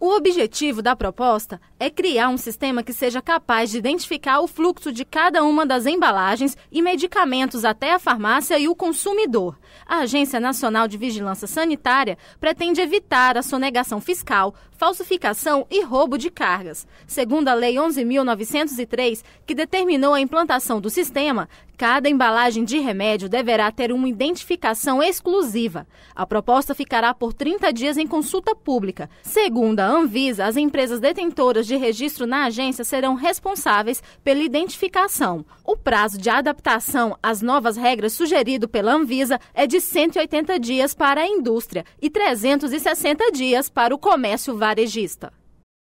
O objetivo da proposta é criar um sistema que seja capaz de identificar o fluxo de cada uma das embalagens e medicamentos até a farmácia e o consumidor. A Agência Nacional de Vigilância Sanitária pretende evitar a sonegação fiscal, falsificação e roubo de cargas. Segundo a Lei 11.903, que determinou a implantação do sistema, Cada embalagem de remédio deverá ter uma identificação exclusiva. A proposta ficará por 30 dias em consulta pública. Segundo a Anvisa, as empresas detentoras de registro na agência serão responsáveis pela identificação. O prazo de adaptação às novas regras sugerido pela Anvisa é de 180 dias para a indústria e 360 dias para o comércio varejista.